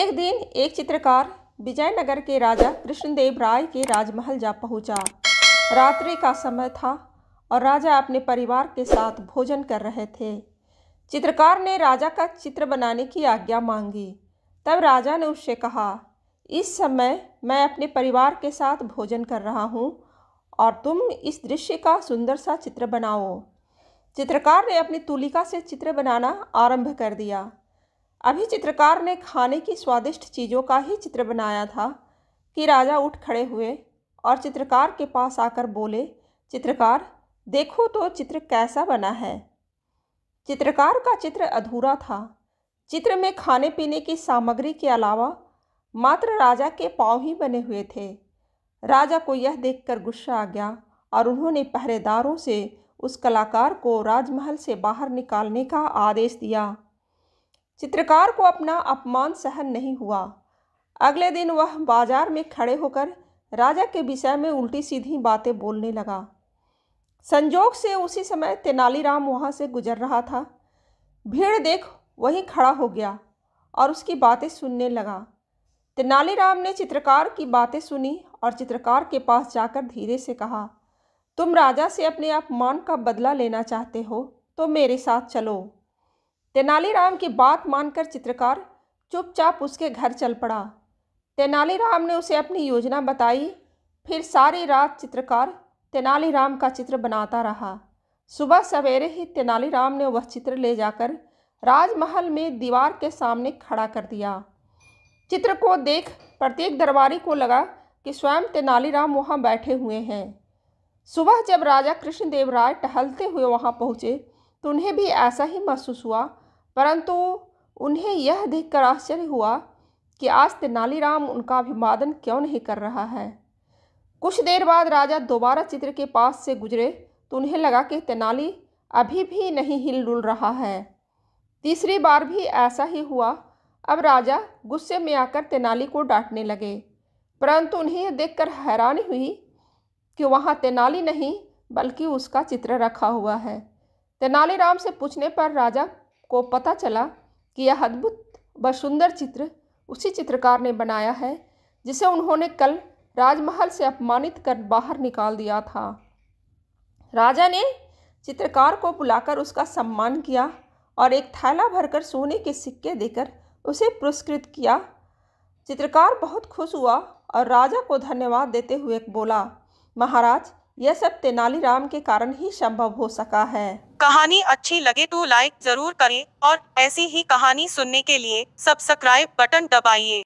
एक दिन एक चित्रकार विजयनगर के राजा कृष्णदेव राय के राजमहल जा पहुंचा। रात्रि का समय था और राजा अपने परिवार के साथ भोजन कर रहे थे चित्रकार ने राजा का चित्र बनाने की आज्ञा मांगी तब राजा ने उससे कहा इस समय मैं अपने परिवार के साथ भोजन कर रहा हूँ और तुम इस दृश्य का सुंदर सा चित्र बनाओ चित्रकार ने अपनी तुलिका से चित्र बनाना आरंभ कर दिया अभी चित्रकार ने खाने की स्वादिष्ट चीज़ों का ही चित्र बनाया था कि राजा उठ खड़े हुए और चित्रकार के पास आकर बोले चित्रकार देखो तो चित्र कैसा बना है चित्रकार का चित्र अधूरा था चित्र में खाने पीने की सामग्री के अलावा मात्र राजा के पाँव ही बने हुए थे राजा को यह देखकर गुस्सा आ गया और उन्होंने पहरेदारों से उस कलाकार को राजमहल से बाहर निकालने का आदेश दिया चित्रकार को अपना अपमान सहन नहीं हुआ अगले दिन वह बाजार में खड़े होकर राजा के विषय में उल्टी सीधी बातें बोलने लगा संजोग से उसी समय तेनालीराम वहाँ से गुजर रहा था भीड़ देख वहीं खड़ा हो गया और उसकी बातें सुनने लगा तेनालीराम ने चित्रकार की बातें सुनी और चित्रकार के पास जाकर धीरे से कहा तुम राजा से अपने अपमान का बदला लेना चाहते हो तो मेरे साथ चलो तेनालीराम की बात मानकर चित्रकार चुपचाप उसके घर चल पड़ा तेनालीराम ने उसे अपनी योजना बताई फिर सारी रात चित्रकार तेनालीराम का चित्र बनाता रहा सुबह सवेरे ही तेनालीराम ने वह चित्र ले जाकर राजमहल में दीवार के सामने खड़ा कर दिया चित्र को देख प्रत्येक दरबारी को लगा कि स्वयं तेनालीराम वहाँ बैठे हुए हैं सुबह जब राजा कृष्णदेव राय टहलते हुए वहाँ पहुँचे तो उन्हें भी ऐसा ही महसूस हुआ परंतु उन्हें यह देखकर आश्चर्य हुआ कि आज तेनालीराम उनका अभिवादन क्यों नहीं कर रहा है कुछ देर बाद राजा दोबारा चित्र के पास से गुजरे तो उन्हें लगा कि तेनाली अभी भी नहीं हिल डुल रहा है तीसरी बार भी ऐसा ही हुआ अब राजा गुस्से में आकर तेनाली को डांटने लगे परंतु उन्हें यह देखकर हैरानी हुई कि वहाँ तेनाली नहीं बल्कि उसका चित्र रखा हुआ है तेनालीराम से पूछने पर राजा को पता चला कि यह अद्भुत व सुंदर चित्र उसी चित्रकार ने बनाया है जिसे उन्होंने कल राजमहल से अपमानित कर बाहर निकाल दिया था राजा ने चित्रकार को बुलाकर उसका सम्मान किया और एक थैला भरकर सोने के सिक्के देकर उसे पुरस्कृत किया चित्रकार बहुत खुश हुआ और राजा को धन्यवाद देते हुए बोला महाराज यह सब तेनालीराम के कारण ही संभव हो सका है कहानी अच्छी लगे तो लाइक जरूर करें और ऐसी ही कहानी सुनने के लिए सब्सक्राइब बटन दबाइए